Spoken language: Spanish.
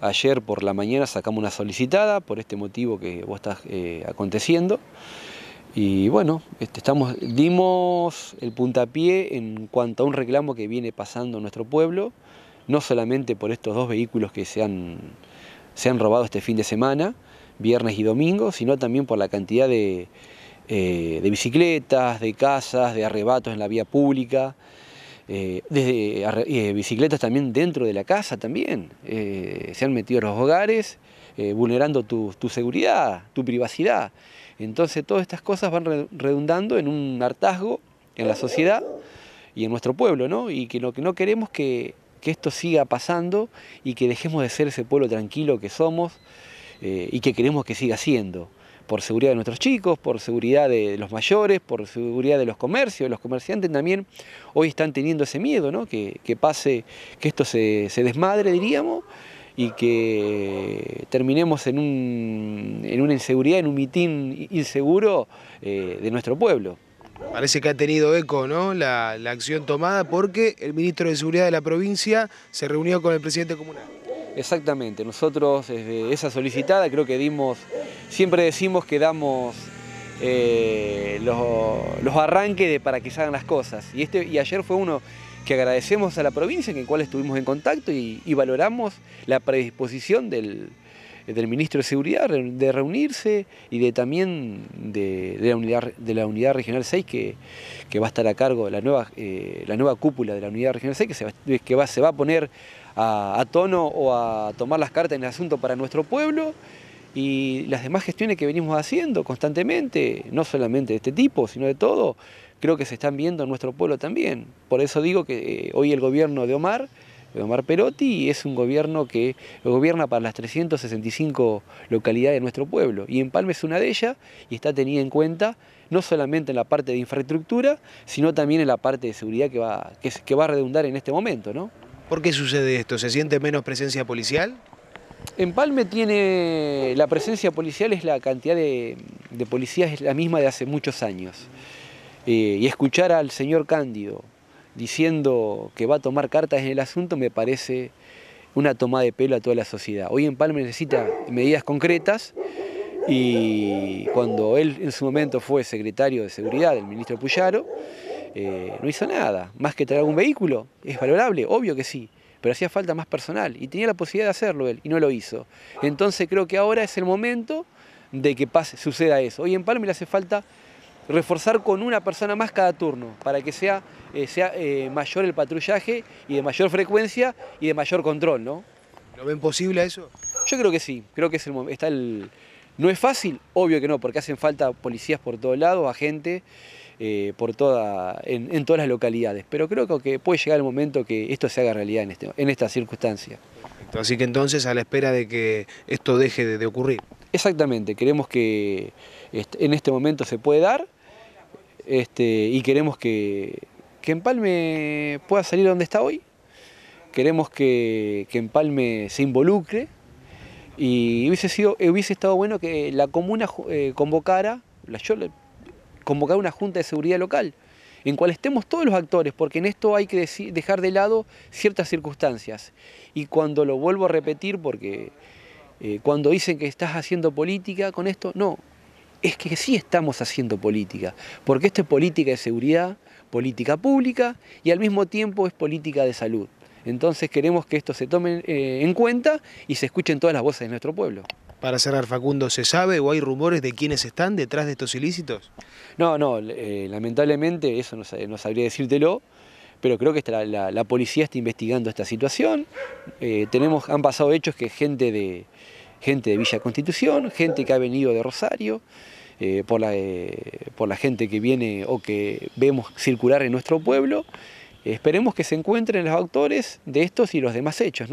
Ayer por la mañana sacamos una solicitada por este motivo que vos estás eh, aconteciendo. Y bueno, este, estamos, dimos el puntapié en cuanto a un reclamo que viene pasando en nuestro pueblo, no solamente por estos dos vehículos que se han, robado este fin de semana, viernes y domingo, sino también por la cantidad de, eh, de bicicletas, de casas, de arrebatos en la vía pública. Eh, desde eh, bicicletas también dentro de la casa también. Eh, se han metido en los hogares, vulnerando tu, seguridad, tu privacidad. Entonces todas estas cosas van redundando en un hartazgo en la sociedad y en nuestro pueblo, ¿no? Y que lo que no queremos que esto siga pasando y que dejemos de ser ese pueblo tranquilo que somos y que queremos que siga siendo por seguridad de nuestros chicos, por seguridad de los mayores, por seguridad de los comercios, los comerciantes también hoy están teniendo ese miedo, ¿no? que, pase, que esto se, desmadre, diríamos, y que terminemos en, una inseguridad, en un mitín inseguro eh, de nuestro pueblo. Parece que ha tenido eco ¿no? La, la acción tomada porque el ministro de Seguridad de la provincia se reunió con el presidente comunal. Exactamente, nosotros desde esa solicitada creo que dimos, siempre decimos que damos eh, los, arranques de para que salgan las cosas. Y, este, y ayer fue uno que agradecemos a la provincia, en el cual estuvimos en contacto y valoramos la predisposición del, eh, del ministro de Seguridad, de reunirse y de también de, la, unidad, de la unidad regional 6 que, que va a estar a cargo, la nueva, eh, la nueva cúpula de la unidad regional 6 que se va, que va, se va a poner a, a tono o a tomar las cartas en el asunto para nuestro pueblo y las demás gestiones que venimos haciendo constantemente, no solamente de este tipo, sino de todo, creo que se están viendo en nuestro pueblo también. Por eso digo que eh, hoy el gobierno de Omar Omar Perotti y es un gobierno que gobierna para las 365 localidades de nuestro pueblo. Y Empalme es una de ellas y está tenida en cuenta no solamente en la parte de infraestructura, sino también en la parte de seguridad que va, que, va a redundar en este momento. ¿no? ¿Por qué sucede esto? ¿Se siente menos presencia policial? Empalme tiene, la presencia policial es la cantidad de, policías, es la misma de hace muchos años. Eh, y escuchar al señor Cándido, diciendo que va a tomar cartas en el asunto me parece una toma de pelo a toda la sociedad. Hoy en Palme necesita medidas concretas y cuando él en su momento fue secretario de Seguridad del ministro Puyaro, eh, no hizo nada, más que traer un vehículo, es valorable, obvio que sí, pero hacía falta más personal y tenía la posibilidad de hacerlo él y no lo hizo. Entonces creo que ahora es el momento de que pase, suceda eso. Hoy en Palma le hace falta reforzar con una persona más cada turno para que sea, eh, sea eh, mayor el patrullaje y de mayor frecuencia y de mayor control, ¿no? ¿Lo ven posible eso? Yo creo que sí, creo que es el, está el... No es fácil, obvio que no, porque hacen falta policías por todo lado, agentes eh, por toda, en, todas las localidades, pero creo que puede llegar el momento que esto se haga realidad en, este, en esta circunstancia. Así que entonces a la espera de que esto deje de, de ocurrir. Exactamente, queremos que en este momento se puede dar, este, y queremos que, que Empalme pueda salir donde está hoy. Queremos que, que Empalme se involucre y hubiese, sido, hubiese estado bueno que la comuna eh, convocara, la, una junta de seguridad local en cual estemos todos los actores, porque en esto hay que dejar de lado ciertas circunstancias. Y cuando lo vuelvo a repetir, porque eh, cuando dicen que estás haciendo política con esto, no, es que sí estamos haciendo política, porque esto es política de seguridad, política pública y al mismo tiempo es política de salud. Entonces queremos que esto se tome eh, en cuenta y se escuchen todas las voces de nuestro pueblo. Para cerrar, Facundo, ¿se sabe o hay rumores de quiénes están detrás de estos ilícitos? No, no, eh, lamentablemente eso no, sabría decírtelo, pero creo que la, policía está investigando esta situación. Eh, tenemos, han pasado hechos que gente de, gente de Villa Constitución, gente que ha venido de Rosario, eh, por, la, eh, por la gente que viene o que vemos circular en nuestro pueblo. Esperemos que se encuentren los autores de estos y los demás hechos.